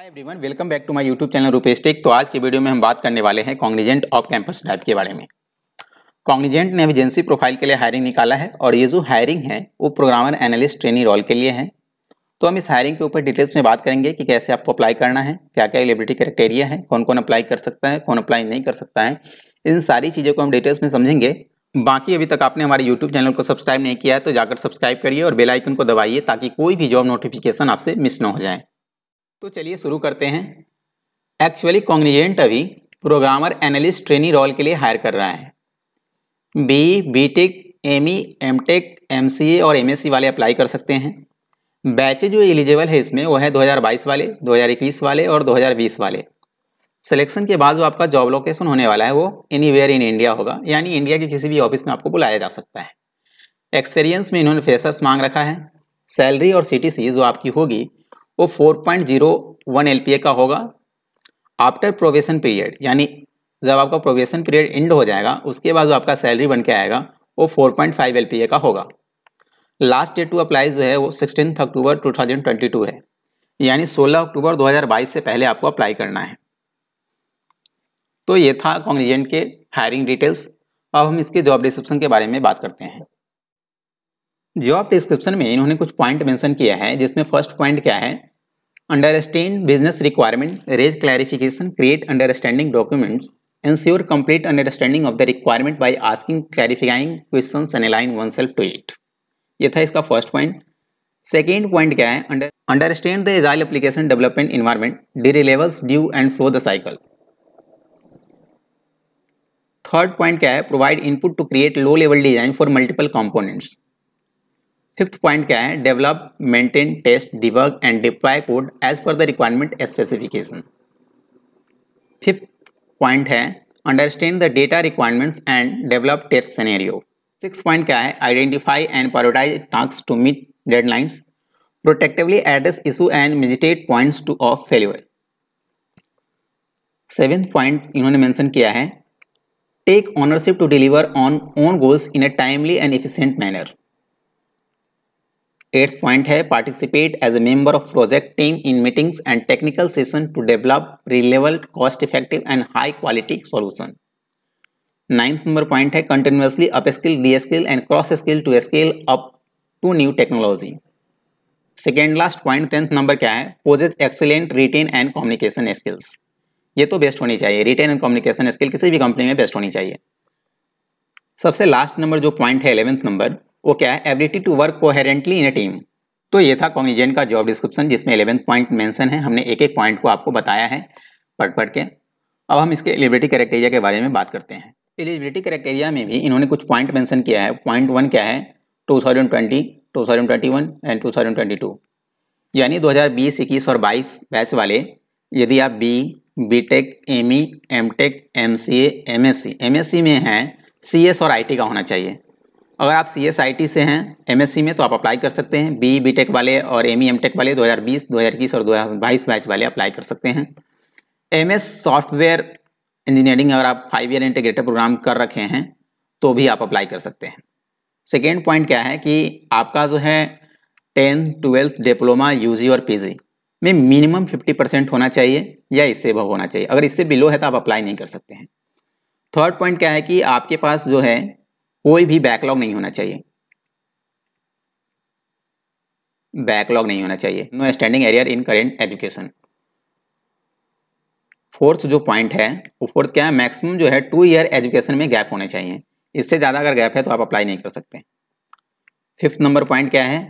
Hi everyone welcome back to my YouTube channel Rupesh tech तो आज के वीडियो में हम बात करने वाले हैं कॉन्ग्रीजेंट ऑफ कैंपस टाइप के बारे में कॉन्ग्रीजेंट ने एजेंसी प्रोफाइल के लिए हायरिंग निकाला है और ये जो हायरिंग है वो प्रोग्रामर एनालिस्ट ट्रेनिंग रोल के लिए है तो हम इस हायरिंग के ऊपर डिटेल्स में बात करेंगे कि कैसे आपको अप्लाई करना है क्या क्या एलिबिलिटी क्राइटेरिया है कौन कौन अप्लाई कर सकता है कौन अप्लाई नहीं कर सकता है इन सारी चीज़ों को हम डिटेल्स में समझेंगे बाकी अभी तक आपने हमारे YouTube चैनल को सब्सक्राइब नहीं किया है तो जाकर सब्सक्राइब करिए और बेल आइकन को दबाइए ताकि कोई भी जॉब नोटिफिकेशन आपसे मिस ना हो जाए तो चलिए शुरू करते हैं एक्चुअली कॉन्ग्रीजेंट अभी प्रोग्रामर एनालिस्ट ट्रेनी रोल के लिए हायर कर रहा है B B tech M E M tech M C A और एम एस सी वाले अप्लाई कर सकते हैं बैचे जो एलिजिबल है इसमें वो है 2022 वाले 2021 वाले और 2020 वाले सिलेक्शन के बाद जो आपका जॉब लोकेशन होने वाला है वो एनी वेयर इन इंडिया होगा यानी इंडिया के किसी भी ऑफिस में आपको बुलाया जा सकता है एक्सपीरियंस में इन्होंने फ्रेशर्स मांग रखा है सैलरी और सी जो आपकी होगी वो 4.01 ए का होगा आफ्टर प्रोवेशन पीरियड यानी जब आपका प्रोवेशन पीरियड एंड हो जाएगा उसके बाद जो आपका सैलरी बन के आएगा वो 4.5 ए का होगा लास्ट डेट टू अप्लाई जो है वो सिक्सटीन अक्टूबर 2022 है यानी 16 अक्टूबर 2022 से पहले आपको अप्लाई करना है तो ये था कॉन्ग्रीजेंट के हायरिंग डिटेल्स अब हम इसके जॉब डिस्क्रिप्शन के बारे में बात करते हैं जॉब डिस्क्रिप्शन में इन्होंने कुछ पॉइंट मेंशन किया है जिसमें फर्स्ट पॉइंट क्या है understand business requirement, raise clarification, create understanding documents, ensure complete understanding of the requirement by asking clarifying questions and align oneself to it. ये था इसका फर्स्ट पॉइंट सेकेंड पॉइंट क्या है understand the agile application development environment deliverables due and flow the cycle third point क्या है provide input to create low level design for multiple components fifth point क्या है develop maintain test debug and deploy code as per the requirement specification fifth point है understand the data requirements and develop test scenario six point क्या है identify and prioritise task to meet deadlines प्रोटेक्टिवली address issue and mitigate points to of failure seventh point इन्होंने mention किया है take ownership to deliver on own goals in a timely and efficient manner eighth point है participate as a member of project team in meetings and technical session to develop reliable cost effective and high quality solution ninth number point है continuously upskill deskill and cross skill to skill up to new technology second last point tenth number क्या है possess excellent written and communication skills ये तो best होनी चाहिए retain and communication skill किसी भी company में best होनी चाहिए सबसे लास्ट नंबर जो पॉइंट है एलेवेंथ नंबर वो क्या है ability to work coherently in a team तो ये था कॉग्निजेंट का जॉब डिस्क्रिप्शन जिसमें इलेवेंथ पॉइंट मेंशन है हमने एक एक पॉइंट को आपको बताया है पढ़ पढ़ के अब हम इसके एलिबिलिटी करेक्टेरिया के बारे में बात करते हैं एलिजिबिलिटी करेक्टेरिया में भी इन्होंने कुछ पॉइंट मेंशन किया है पॉइंट वन क्या है 2020, 2021 एंड 2022 यानी 2020, इक्कीस और 22 बैच वाले यदि आप B B tech M E M tech M C M S C M S C में हैं सी एस और आई टी का होना चाहिए अगर आप सी एस आई टी से हैं एम एस सी में तो आप अप्लाई कर सकते हैं बी बी टेक वाले और एम ई एम टेक वाले 2020, 2021 और 2022 बैच वाले अप्लाई कर सकते हैं एम एस सॉफ्टवेयर इंजीनियरिंग अगर आप फाइव ईयर इंटीग्रेटेड प्रोग्राम कर रखे हैं तो भी आप अप्लाई कर सकते हैं सेकेंड पॉइंट क्या है कि आपका जो है टेंथ ट्वेल्थ डिप्लोमा यू और पी में मिनिमम फिफ्टी परसेंट होना चाहिए या इससे अबव होना चाहिए अगर इससे बिलो है तो आप अप्लाई नहीं कर सकते हैं थर्ड पॉइंट क्या है कि आपके पास जो है कोई भी बैकलॉग नहीं होना चाहिए बैकलॉग नहीं होना चाहिए no standing arrear in current education fourth जो पॉइंट है वो फोर्थ क्या है मैक्सिमम जो है टू ईयर एजुकेशन में गैप होने चाहिए इससे ज़्यादा अगर गैप है तो आप अप्लाई नहीं कर सकते फिफ्थ नंबर पॉइंट क्या है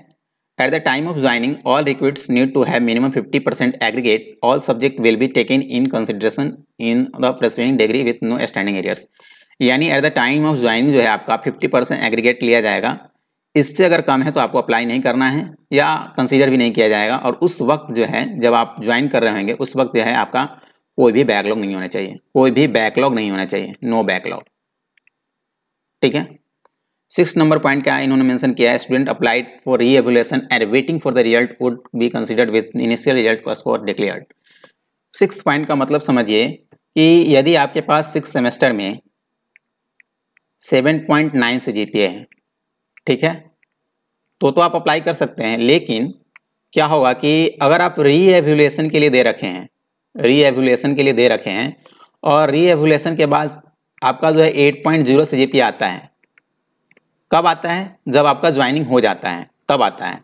at the time of joining all recruits need to have minimum 50 percent aggregate all subject will be taken in consideration in the preceding degree with no standing arrears यानी at the time of joining जो है आपका fifty percent aggregate लिया जाएगा इससे अगर कम है तो आपको अप्लाई नहीं करना है या कंसीडर भी नहीं किया जाएगा और उस वक्त जो है जब आप ज्वाइन कर रहे होंगे उस वक्त जो है आपका कोई भी बैकलॉग नहीं होना चाहिए कोई भी बैकलॉग नहीं होना चाहिए नो बैकलॉग ठीक है सिक्स नंबर पॉइंट क्या इन्होंने मैंसन किया है student applied for re and waiting for the result would be considered with initial result score declared six point का मतलब समझिए कि यदि आपके पास सिक्स सेमेस्टर में सेवन पॉइंट नाइन से जीपीए है ठीक है तो तो आप अप्लाई कर सकते हैं लेकिन क्या होगा कि अगर आप री एवोल्यूशन के लिए दे रखे हैं री एवोल्यूशन के लिए दे रखे हैं और री एवोल्यूशन के बाद आपका जो है एट पॉइंट जीरो से जी आता है कब आता है जब आपका ज्वाइनिंग हो जाता है तब आता है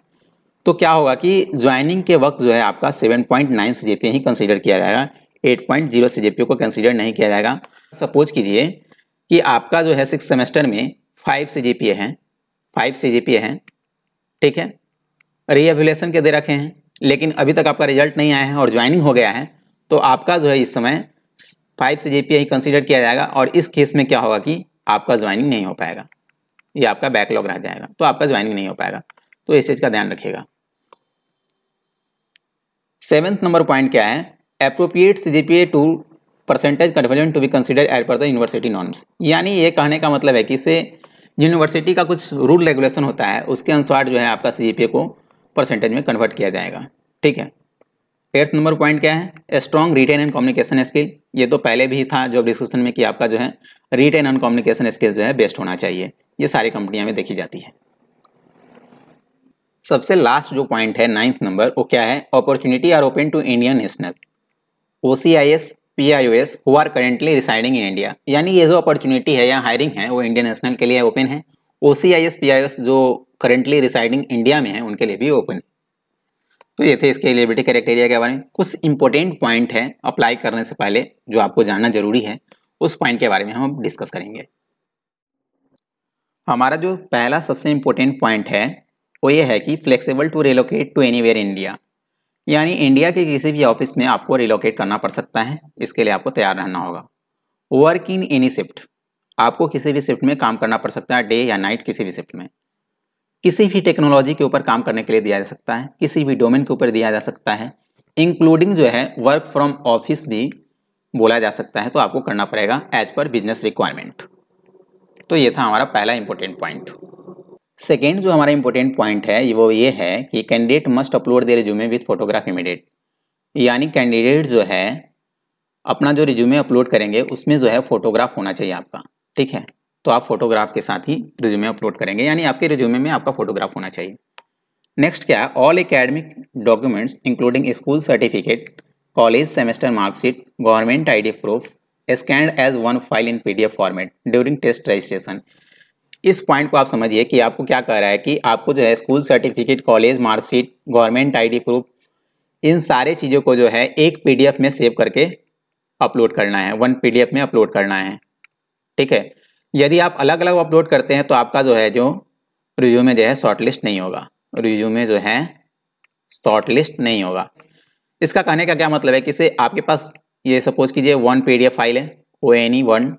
तो क्या होगा कि ज्वाइनिंग के वक्त जो है आपका 7.9 से जेपी ही कंसीडर किया जाएगा 8.0 से जेपी को कंसिडर नहीं किया जाएगा सपोज कीजिए कि आपका जो है सिक्स सेमेस्टर में five C G P A है five C G P A है ठीक है रीएवल्यूशन के दे रखे हैं लेकिन अभी तक आपका रिजल्ट नहीं आया है और ज्वाइनिंग हो गया है तो आपका जो है इस समय फाइव सी जी ए ही कंसिडर किया जाएगा और इस केस में क्या होगा कि आपका ज्वाइनिंग नहीं हो पाएगा ये आपका बैकलॉग रह जाएगा तो आपका ज्वाइनिंग नहीं हो पाएगा तो इस चीज़ का ध्यान रखिएगा सेवेंथ नंबर पॉइंट क्या है appropriate C G P A to percentage conversion to be consider as per the university norms यानी ये कहने का मतलब है कि इसे यूनिवर्सिटी का कुछ रूल रेगुलेशन होता है उसके अनुसार जो है आपका सी को परसेंटेज में कन्वर्ट किया जाएगा ठीक है एट्थ नंबर पॉइंट क्या है strong written and communication skill ये तो पहले भी था जो डिस्क्रिप्शन में कि आपका जो है रिटेन एंड कम्युनिकेशन स्किल जो है बेस्ट होना चाहिए ये सारी कंपनियां में देखी जाती है सबसे लास्ट जो पॉइंट है नाइन्थ नंबर वो क्या है opportunity are open to Indian national O C I S PIOs who are currently residing in India यानी ये जो अपॉर्चुनिटी है या हायरिंग है वो इंडियन नेशनल के लिए ओपन है O C I S P I O S currently residing India में है उनके लिए भी ओपन है तो ये थे इसके एलिबिलिटी क्राइटेरिया के बारे में कुछ इंपॉर्टेंट पॉइंट है अप्लाई करने से पहले जो आपको जानना जरूरी है उस पॉइंट के बारे में हम डिस्कस करेंगे हमारा जो पहला सबसे इम्पोर्टेंट पॉइंट है वो ये है कि flexible to relocate to anywhere India यानी इंडिया के किसी भी ऑफिस में आपको रिलोकेट करना पड़ सकता है इसके लिए आपको तैयार रहना होगा वर्क इन एनी शिफ्ट आपको किसी भी शिफ्ट में काम करना पड़ सकता है डे या नाइट किसी भी शिफ्ट में किसी भी टेक्नोलॉजी के ऊपर काम करने के लिए दिया जा सकता है किसी भी डोमेन के ऊपर दिया जा सकता है इंक्लूडिंग जो है वर्क फ्रॉम ऑफिस भी बोला जा सकता है तो आपको करना पड़ेगा एज पर बिजनेस रिक्वायरमेंट तो ये था हमारा पहला इंपॉर्टेंट पॉइंट सेकेंड जो हमारा इंपॉर्टेंट पॉइंट है वो ये है कि candidate must upload the resume with photograph immediate यानी कैंडिडेट जो है अपना जो रिज्यूमे अपलोड करेंगे उसमें जो है फोटोग्राफ होना चाहिए आपका ठीक है तो आप फोटोग्राफ के साथ ही रिज्यूमे अपलोड करेंगे यानी आपके रिज्यूमे में आपका फोटोग्राफ होना चाहिए नेक्स्ट क्या है all academic documents including school certificate college semester marksheet government I D proof scanned as one file in P D F format during test registration इस पॉइंट को आप समझिए कि आपको क्या कह रहा है कि आपको जो है school certificate college marksheet government ID proof इन सारे चीज़ों को जो है एक पीडीएफ में सेव करके अपलोड करना है वन पीडीएफ में अपलोड करना है ठीक है यदि आप अलग अलग अपलोड करते हैं तो आपका जो है जो रिज्यू में जो है शॉर्ट लिस्ट नहीं होगा रिज्यू में जो है शॉर्ट लिस्ट नहीं होगा इसका कहने का क्या मतलब है कि से आपके पास ये सपोज कीजिए वन पी फाइल है O N E one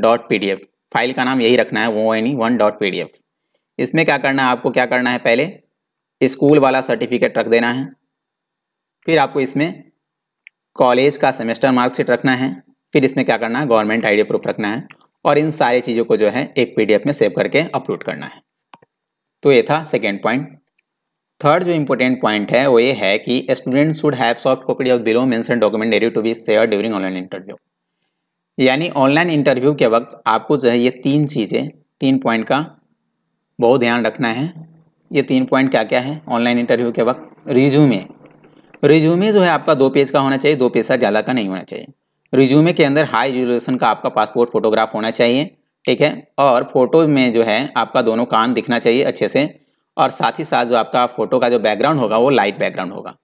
dot P D F file का नाम यही रखना है वो एनी वन डॉट पी इसमें क्या करना है आपको क्या करना है पहले स्कूल वाला सर्टिफिकेट रख देना है फिर आपको इसमें कॉलेज का सेमेस्टर मार्कशीट रखना है फिर इसमें क्या करना है गवर्नमेंट आईडी प्रूफ रखना है और इन सारी चीज़ों को जो है एक पीडीएफ में सेव करके अपलोड करना है तो ये था सेकेंड पॉइंट थर्ड जो इंपॉर्टेंट पॉइंट है वो ये है कि student should have soft copy of below mention document ready to be share during online interview यानी ऑनलाइन इंटरव्यू के वक्त आपको जो है ये तीन चीज़ें तीन पॉइंट का बहुत ध्यान रखना है ये तीन पॉइंट क्या क्या है ऑनलाइन इंटरव्यू के वक्त रिज्यूमे रिज्यूमे जो है आपका दो पेज का होना चाहिए दो पेज से ज़्यादा का नहीं होना चाहिए रिज्यूमे के अंदर हाई रिजोल्यूशन का आपका पासपोर्ट फोटोग्राफ होना चाहिए ठीक है और फोटो में जो है आपका दोनों कान दिखना चाहिए अच्छे से और साथ ही साथ जो आपका फोटो का जो बैकग्राउंड होगा वो लाइट बैकग्राउंड होगा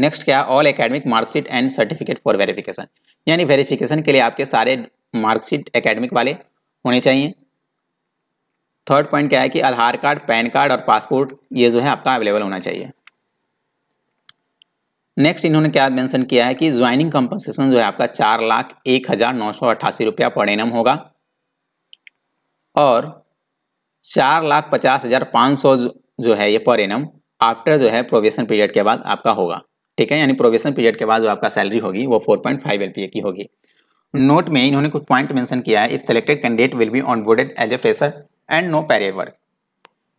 नेक्स्ट क्या all academic marksheet and certificate for verification यानी वेरिफिकेशन के लिए आपके सारे मार्कशीट एकेडमिक वाले होने चाहिए थर्ड पॉइंट क्या है कि आधार कार्ड पैन कार्ड और पासपोर्ट ये जो है आपका अवेलेबल होना चाहिए नेक्स्ट इन्होंने क्या मेंशन किया है कि ज्वाइनिंग कंपनसेशन जो है आपका चार लाख एक हज़ार नौ सौ अट्ठासी रुपया पर एनम होगा और चार लाख पचास हज़ार पाँच सौ जो है ये पर एनम आफ्टर जो है प्रोवेशन पीरियड के बाद आपका होगा ठीक है यानी प्रोवेशन पीरियड के बाद जो आपका सैलरी होगी वो 4.5 पॉइंट की होगी नोट में इन्होंने कुछ पॉइंट मेंशन किया है if selected candidate will be onboarded as a fresher and no prior work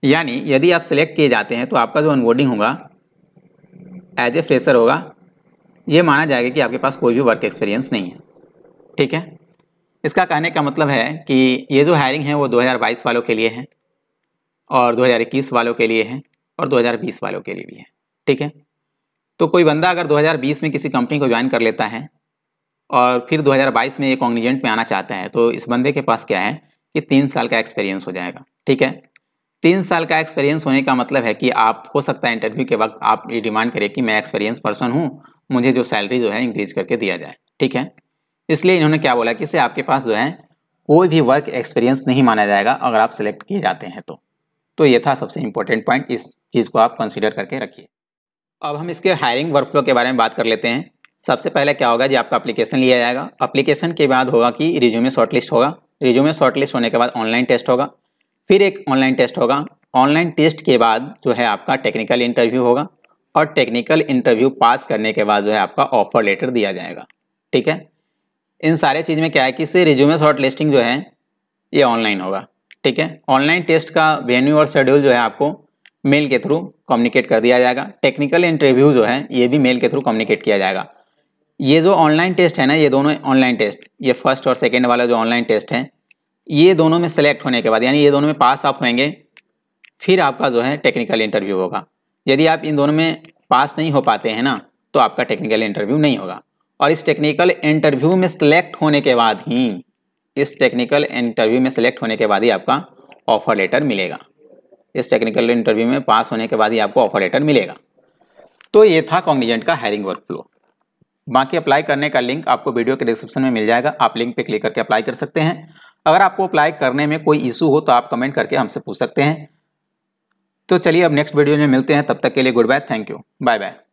यानी यदि आप सेलेक्ट किए जाते हैं तो आपका जो ऑनबोर्डिंग होगा एज ए फ्रेशर होगा ये माना जाएगा कि आपके पास कोई भी वर्क एक्सपीरियंस नहीं है ठीक है इसका कहने का मतलब है कि ये जो हायरिंग है वो दो वालों के लिए है और दो वालों के लिए है और दो वालों के लिए भी है ठीक है तो कोई बंदा अगर 2020 में किसी कंपनी को ज्वाइन कर लेता है और फिर 2022 में एक कॉन्गेजेंट में आना चाहता है तो इस बंदे के पास क्या है कि तीन साल का एक्सपीरियंस हो जाएगा ठीक है तीन साल का एक्सपीरियंस होने का मतलब है कि आप हो सकता है इंटरव्यू के वक्त आप ये डिमांड करें कि मैं एक्सपीरियंस पर्सन हूँ मुझे जो सैलरी जो है इंक्रीज करके दिया जाए ठीक है इसलिए इन्होंने क्या बोला कि इसे आपके पास जो है कोई भी वर्क एक्सपीरियंस नहीं माना जाएगा अगर आप सेलेक्ट किए जाते हैं तो तो ये था सबसे इम्पोर्टेंट पॉइंट इस चीज़ को आप कंसिडर करके रखिए अब हम इसके हायरिंग वर्कफ्लो के बारे में बात कर लेते हैं सबसे पहले क्या होगा जी आपका अप्लीकेशन लिया जाएगा अप्लीकेशन के बाद होगा कि रिज्यूमे शॉर्टलिस्ट होगा रिज्यूमे शॉर्टलिस्ट होने के बाद ऑनलाइन टेस्ट होगा फिर एक ऑनलाइन टेस्ट होगा ऑनलाइन टेस्ट के बाद जो है आपका टेक्निकल इंटरव्यू होगा और टेक्निकल इंटरव्यू पास करने के बाद जो है आपका ऑफर लेटर दिया जाएगा ठीक है इन सारे चीज़ में क्या है कि से रिज्यूमे शॉर्ट लिस्टिंग जो है ये ऑनलाइन होगा ठीक है ऑनलाइन टेस्ट का वेन्यू और शेड्यूल जो है आपको मेल के थ्रू कम्युनिकेट कर दिया जाएगा टेक्निकल इंटरव्यू जो है ये भी मेल के थ्रू कम्युनिकेट किया जाएगा ये जो ऑनलाइन टेस्ट है ना ये दोनों ऑनलाइन टेस्ट ये फर्स्ट और सेकेंड वाला जो ऑनलाइन टेस्ट है ये दोनों में सेलेक्ट होने के बाद यानी ये दोनों में पास आप होंगे फिर आपका जो है टेक्निकल इंटरव्यू होगा यदि आप इन दोनों में पास नहीं हो पाते हैं ना तो आपका टेक्निकल इंटरव्यू नहीं होगा और इस टेक्निकल इंटरव्यू में सेलेक्ट होने के बाद ही इस टेक्निकल इंटरव्यू में सेलेक्ट होने के बाद ही आपका ऑफर लेटर मिलेगा इस टेक्निकल इंटरव्यू में पास होने के बाद ही आपको ऑफर लेटर मिलेगा तो ये था कॉग्निजेंट का हायरिंग वर्क फ्लो बाकी अप्लाई करने का लिंक आपको वीडियो के डिस्क्रिप्शन में मिल जाएगा आप लिंक पे क्लिक करके अप्लाई कर सकते हैं अगर आपको अप्लाई करने में कोई इशू हो तो आप कमेंट करके हमसे पूछ सकते हैं तो चलिए अब नेक्स्ट वीडियो में मिलते हैं तब तक के लिए goodbye thank you bye bye